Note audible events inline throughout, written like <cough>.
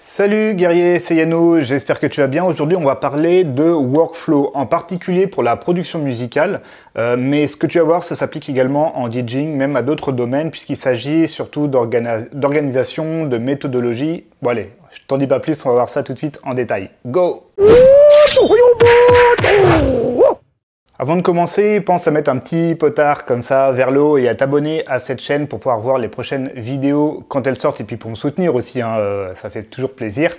Salut guerrier, c'est Yano, j'espère que tu vas bien. Aujourd'hui on va parler de workflow, en particulier pour la production musicale, euh, mais ce que tu vas voir ça s'applique également en DJing, même à d'autres domaines, puisqu'il s'agit surtout d'organisation, de méthodologie. Bon allez, je t'en dis pas plus, on va voir ça tout de suite en détail. Go avant de commencer, pense à mettre un petit potard comme ça vers le haut et à t'abonner à cette chaîne pour pouvoir voir les prochaines vidéos quand elles sortent et puis pour me soutenir aussi, hein, euh, ça fait toujours plaisir.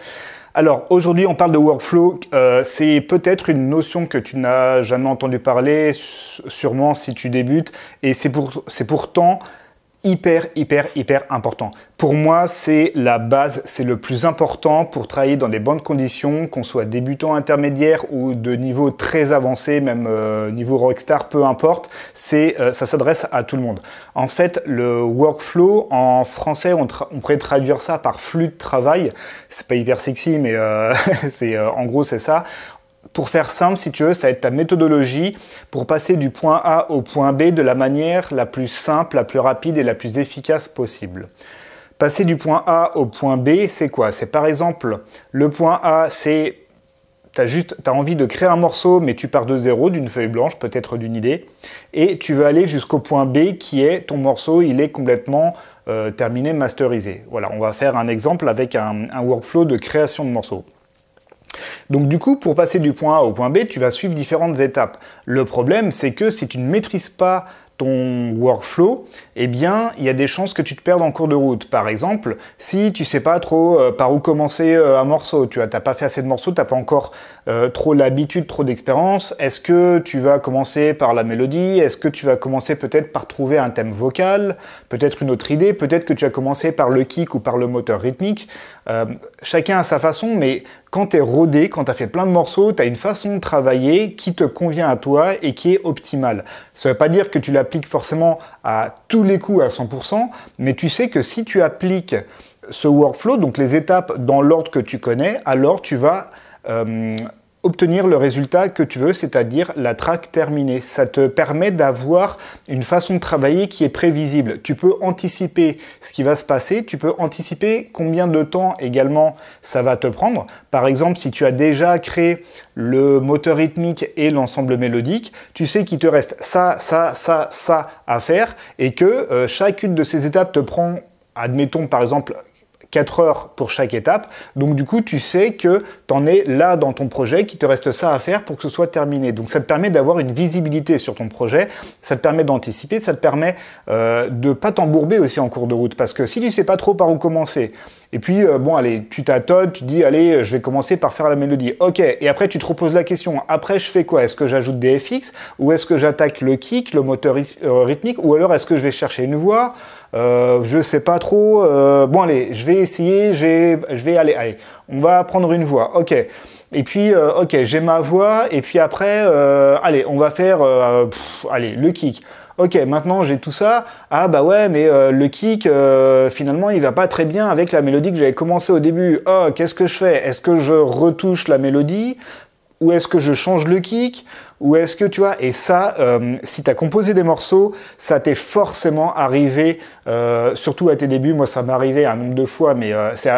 Alors aujourd'hui on parle de workflow, euh, c'est peut-être une notion que tu n'as jamais entendu parler, sûrement si tu débutes, et c'est pour, pourtant hyper, hyper, hyper important. Pour moi, c'est la base, c'est le plus important pour travailler dans des bonnes conditions, qu'on soit débutant, intermédiaire ou de niveau très avancé, même euh, niveau rockstar, peu importe, c'est, euh, ça s'adresse à tout le monde. En fait, le workflow, en français, on, on pourrait traduire ça par flux de travail. C'est pas hyper sexy, mais euh, <laughs> c'est, en gros, c'est ça pour faire simple, si tu veux, ça va être ta méthodologie pour passer du point A au point B de la manière la plus simple, la plus rapide et la plus efficace possible. Passer du point A au point B, c'est quoi C'est par exemple, le point A, c'est tu as juste as envie de créer un morceau, mais tu pars de zéro, d'une feuille blanche, peut-être d'une idée, et tu veux aller jusqu'au point B qui est ton morceau, il est complètement euh, terminé, masterisé. Voilà, on va faire un exemple avec un workflow de création de morceaux. Donc du coup, pour passer du point A au point B, tu vas suivre différentes étapes. Le problème, c'est que si tu ne maîtrises pas ton workflow, eh bien, il y a des chances que tu te perdes en cours de route. Par exemple, si tu ne sais pas trop euh, par où commencer euh, un morceau, tu n'as pas fait assez de morceaux, tu n'as pas encore euh, trop l'habitude, trop d'expérience, est-ce que tu vas commencer par la mélodie Est-ce que tu vas commencer peut-être par trouver un thème vocal Peut-être une autre idée Peut-être que tu as commencé par le kick ou par le moteur rythmique euh, chacun a sa façon, mais quand tu es rodé, quand tu as fait plein de morceaux, tu as une façon de travailler qui te convient à toi et qui est optimale. Ça ne veut pas dire que tu l'appliques forcément à tous les coups à 100%, mais tu sais que si tu appliques ce workflow, donc les étapes dans l'ordre que tu connais, alors tu vas... Euh, obtenir le résultat que tu veux, c'est-à-dire la traque terminée. Ça te permet d'avoir une façon de travailler qui est prévisible. Tu peux anticiper ce qui va se passer, tu peux anticiper combien de temps également ça va te prendre. Par exemple, si tu as déjà créé le moteur rythmique et l'ensemble mélodique, tu sais qu'il te reste ça, ça, ça, ça à faire et que euh, chacune de ces étapes te prend admettons par exemple 4 heures pour chaque étape. Donc du coup, tu sais que tu en es là dans ton projet, qu'il te reste ça à faire pour que ce soit terminé. Donc ça te permet d'avoir une visibilité sur ton projet, ça te permet d'anticiper, ça te permet euh, de pas t'embourber aussi en cours de route. Parce que si tu sais pas trop par où commencer, et puis euh, bon allez, tu t'attends, tu dis allez, je vais commencer par faire la mélodie. Ok, et après tu te reposes la question, après je fais quoi Est-ce que j'ajoute des FX Ou est-ce que j'attaque le kick, le moteur euh, rythmique Ou alors est-ce que je vais chercher une voix euh, je sais pas trop. Euh, bon, allez, je vais essayer. Je vais, aller. Allez, on va prendre une voix. Ok. Et puis, euh, ok, j'ai ma voix. Et puis après, allez, on va faire, allez, le kick. Ok, maintenant j'ai tout ça. Ah bah ouais, mais le kick, finalement, il va pas très bien avec la mélodie que j'avais commencé au début. Oh, qu'est-ce que je fais Est-ce que je retouche la mélodie ou est-ce que je change le kick ou est-ce que tu vois Et ça, euh, si tu as composé des morceaux, ça t'est forcément arrivé, euh, surtout à tes débuts. Moi, ça m'est arrivé un nombre de fois, mais euh, c'est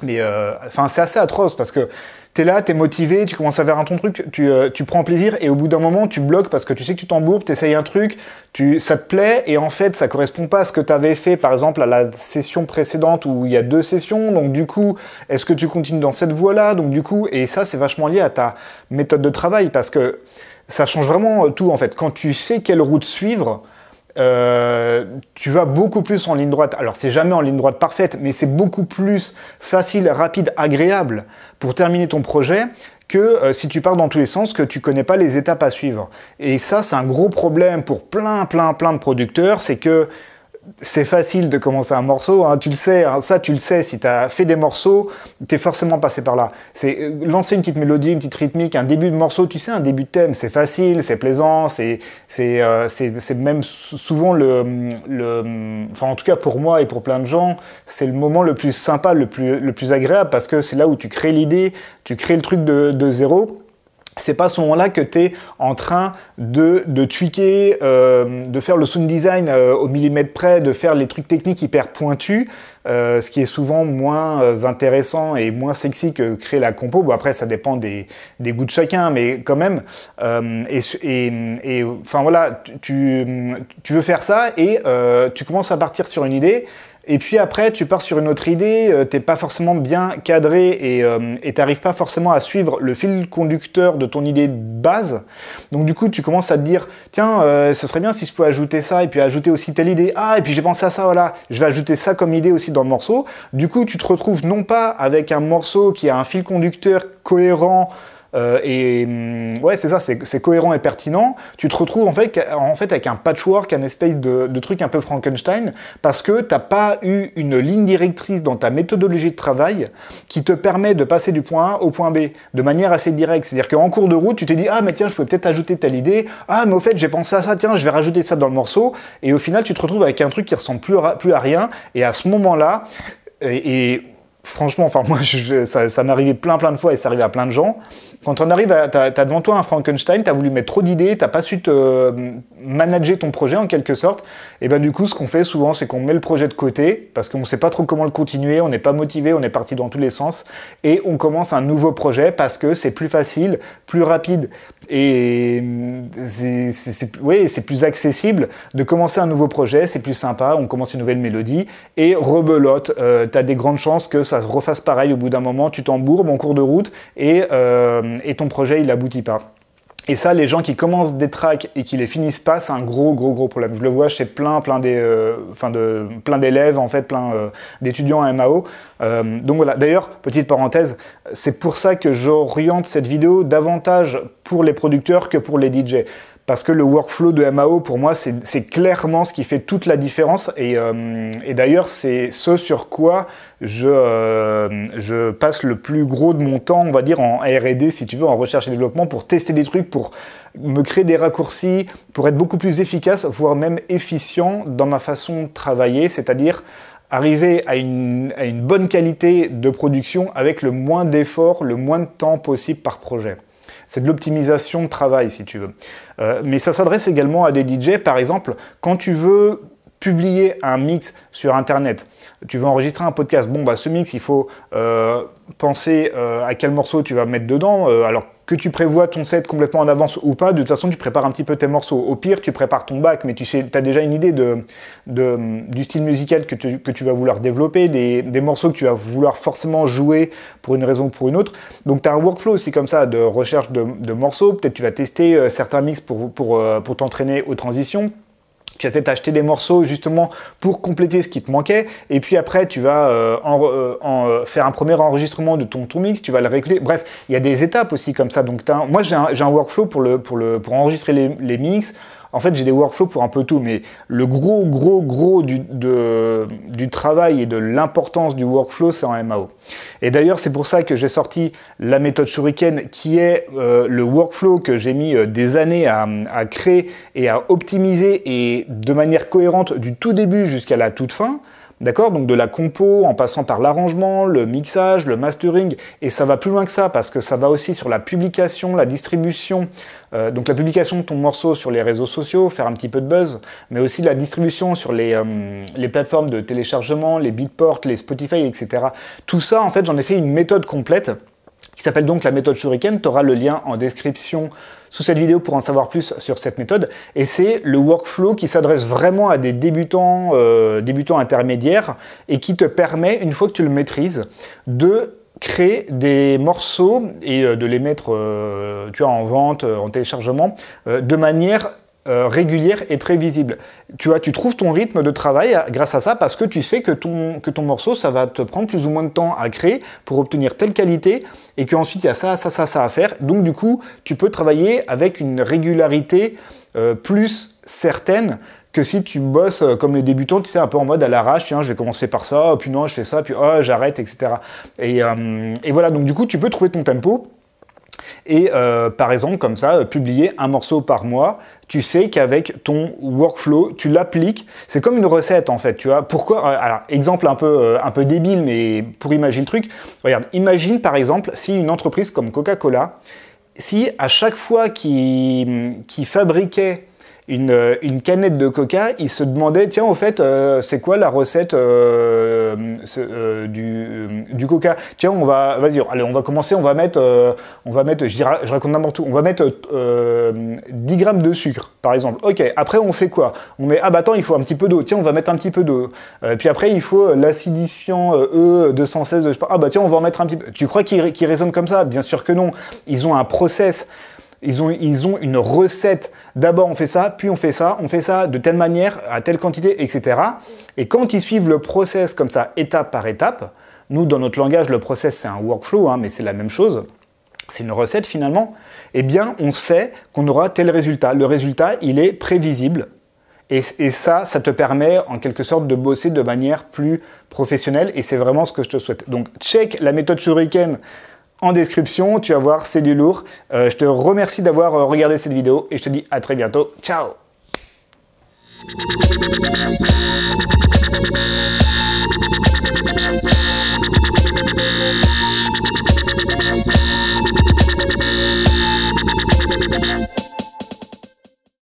mais enfin c'est assez atroce parce que t'es là, t'es motivé, tu commences à faire un ton truc, euh, tu, prends plaisir et au bout d'un moment tu bloques parce que tu sais que tu t'embourbes, t'essayes un truc, tu, ça te plaît et en fait ça correspond pas à ce que t'avais fait par exemple à la session précédente où il y a deux sessions, donc du coup est-ce que tu continues dans cette voie-là, donc du coup et ça c'est vachement lié à ta méthode de travail parce que ça change vraiment tout en fait. Quand tu sais quelle route suivre, euh, tu vas beaucoup plus en ligne droite. Alors c'est jamais en ligne droite parfaite, mais c'est beaucoup plus facile, rapide, agréable pour terminer ton projet que euh, si tu pars dans tous les sens, que tu connais pas les étapes à suivre. Et ça, c'est un gros problème pour plein, plein, plein de producteurs, c'est que c'est facile de commencer un morceau, hein, tu le sais, hein. ça tu le sais, si tu as fait des morceaux, t'es forcément passé par là. C'est euh, lancer une petite mélodie, une petite rythmique, un début de morceau, tu sais, un début de thème, c'est facile, c'est plaisant, c'est euh, même souvent le, le... Enfin en tout cas pour moi et pour plein de gens, c'est le moment le plus sympa, le plus, le plus agréable, parce que c'est là où tu crées l'idée, tu crées le truc de, de zéro c'est pas à ce moment-là que tu es en train de, de tweaker, euh, de faire le sound design euh, au millimètre près, de faire les trucs techniques hyper pointus, euh, ce qui est souvent moins intéressant et moins sexy que créer la compo. Bon, après, ça dépend des, goûts de chacun, mais quand même. et, enfin voilà, tu, tu, veux faire ça et tu commences à partir sur une idée et puis après, tu pars sur une autre idée, euh, t'es pas forcément bien cadré et euh, tu t'arrives pas forcément à suivre le fil conducteur de ton idée de base. Donc du coup, tu commences à te dire, tiens, euh, ce serait bien si je pouvais ajouter ça et puis ajouter aussi telle idée. Ah, et puis j'ai pensé à ça, voilà, je vais ajouter ça comme idée aussi dans le morceau. Du coup, tu te retrouves non pas avec un morceau qui a un fil conducteur cohérent, euh, et hum, ouais, c'est ça, c'est cohérent et pertinent. Tu te retrouves en fait, en fait avec un patchwork, un espèce de, truc un peu Frankenstein, parce que t'as pas eu une ligne directrice dans ta méthodologie de travail qui te permet de passer du point A au point B de manière assez directe. C'est-à-dire qu'en cours de route, tu t'es dit ah mais tiens, je pouvais peut-être ajouter telle idée. Ah mais au fait, j'ai pensé à ça. Tiens, je vais rajouter ça dans le morceau. Et au final, tu te retrouves avec un truc qui ressemble plus à, plus à rien. Et à ce moment-là, et, et franchement, enfin moi, ça, ça m'est plein de fois et ça arrive à plein de gens. Quand on arrive, t'as, devant toi un Frankenstein, t'as voulu mettre trop d'idées, t'as pas su te euh, manager ton projet en quelque sorte. Et ben du coup, ce qu'on fait souvent, c'est qu'on met le projet de côté parce qu'on sait pas trop comment le continuer, on n'est pas motivé, on est parti dans tous les sens et on commence un nouveau projet parce que c'est plus facile, plus rapide et c'est, plus accessible de commencer un nouveau projet, c'est plus sympa, on commence une nouvelle mélodie et rebelote. Euh, t'as des grandes chances que ça se refasse pareil au bout d'un moment, tu t'embourbes en cours de route et, euh, ton projet il n'aboutit pas. Et ça, les gens qui commencent des tracks et qui les finissent pas, c'est un gros, gros, gros problème. Je le vois chez plein, plein des, euh, de, plein d'élèves en fait, plein euh, d'étudiants à MAO. donc voilà. D'ailleurs, petite parenthèse, c'est pour ça que j'oriente cette vidéo davantage pour les producteurs que pour les DJ parce que le workflow de MAO, pour moi, c'est clairement ce qui fait toute la différence. Et, euh, d'ailleurs, c'est ce sur quoi euh, je, passe le plus gros de mon temps, on va dire, en RD, si tu veux, en recherche et développement, pour tester des trucs, pour me créer des raccourcis, pour être beaucoup plus efficace, voire même efficient dans ma façon de travailler, c'est-à-dire arriver à une, à une bonne qualité de production avec le moins d'efforts, le moins de temps possible par projet. C'est de l'optimisation de travail, si tu veux. Euh, mais ça s'adresse également à des DJ, par exemple, quand tu veux publier un mix sur Internet. Tu veux enregistrer un podcast. Bon, bah, ce mix, il faut euh, penser euh, à quel morceau tu vas mettre dedans. alors, que tu prévois ton set complètement en avance ou pas, de toute façon, tu prépares un petit peu tes morceaux. Au pire, tu prépares ton bac, mais tu sais, as déjà une idée de, du style musical que tu, que tu, vas vouloir développer, des, des, morceaux que tu vas vouloir forcément jouer pour une raison ou pour une autre. Donc, tu as un workflow aussi comme ça de recherche de, morceaux. Peut-être tu vas tester euh, certains mix pour, pour, euh, pour t'entraîner aux transitions. Tu as peut-être acheter des morceaux justement pour compléter ce qui te manquait. Et puis après, tu vas euh, en, euh, euh, faire un premier enregistrement de ton, mix, tu vas le réécouter. Bref, il y a des étapes aussi comme ça. Donc, moi, j'ai un, workflow pour, le, pour, le, pour enregistrer les, les mix, en fait, j'ai des workflows pour un peu tout, mais le gros, gros, gros du, travail et de l'importance du workflow, c'est en MAO. Et d'ailleurs, c'est pour ça que j'ai sorti la méthode Shuriken, qui est euh, le workflow que j'ai mis euh, des années à créer et à optimiser et de manière cohérente du tout début jusqu'à la toute fin. D'accord Donc de la compo en passant par l'arrangement, le mixage, le mastering, et ça va plus loin que ça parce que ça va aussi sur la publication, la distribution, euh, donc la publication de ton morceau sur les réseaux sociaux, faire un petit peu de buzz, mais aussi la distribution sur les, euh, plateformes de téléchargement, les Beatport, les Spotify, etc. Tout ça, en fait, j'en ai fait une méthode complète qui s'appelle donc la méthode Shuriken. Tu auras le lien en description sous cette vidéo pour en savoir plus sur cette méthode. Et c'est le workflow qui s'adresse vraiment à des débutants, euh, débutants intermédiaires et qui te permet, une fois que tu le maîtrises, de créer des morceaux et euh, de les mettre euh, tu as en vente, en téléchargement, de manière euh, régulière et prévisible. Tu vois, tu trouves ton rythme de travail grâce à ça parce que tu sais que ton, que ton morceau, ça va te prendre plus ou moins de temps à créer pour obtenir telle qualité et qu'ensuite il y a ça, ça, ça, ça à faire. Donc du coup, tu peux travailler avec une régularité euh, plus certaine que si tu bosses euh, comme les débutants, tu sais, un peu en mode à l'arrache, tiens, je vais commencer par ça, oh, puis non, je fais ça, puis oh, j'arrête, etc. Et, et voilà, donc du coup, tu peux trouver ton tempo et euh, par exemple comme ça, euh, publier un morceau par mois, tu sais qu'avec ton workflow, tu l'appliques. C'est comme une recette en fait, tu vois. Pourquoi euh, Alors exemple un peu un peu débile, mais pour imaginer le truc. Regarde, imagine par exemple si une entreprise comme Coca-Cola, si à chaque fois qu'ils qu fabriquaient euh, une, canette de coca, il se demandait, tiens, au fait, euh, c'est quoi la recette euh, du, coca Tiens, on va, vas-y, allez, on va commencer, on va mettre, on va mettre, je, raconte n'importe tout, on va mettre 10 grammes de sucre, par exemple. Ok, après, on fait quoi On met, ah bah attends, il faut un petit peu d'eau, tiens, on va mettre un petit peu d'eau. puis après, il faut l'acidifiant E216, e, je sais pas, ah bah tiens, on va en mettre un petit peu. Tu crois qu'ils raisonnent comme ça Bien sûr que non, ils ont un process. Ils ont, ils ont une recette. D'abord, on fait ça, puis on fait ça, on fait ça de telle manière, à telle quantité, etc. Et quand ils suivent le process comme ça, étape par étape, nous, dans notre langage, le process, c'est un workflow, hein, mais c'est la même chose. C'est une recette finalement. Eh bien, on sait qu'on aura tel résultat. Le résultat, il est prévisible. Et, et, ça, ça te permet en quelque sorte de bosser de manière plus professionnelle. Et c'est vraiment ce que je te souhaite. Donc, check la méthode Shuriken en description. Tu vas voir, c'est du lourd. Euh, je te remercie d'avoir euh, regardé cette vidéo et je te dis à très bientôt. Ciao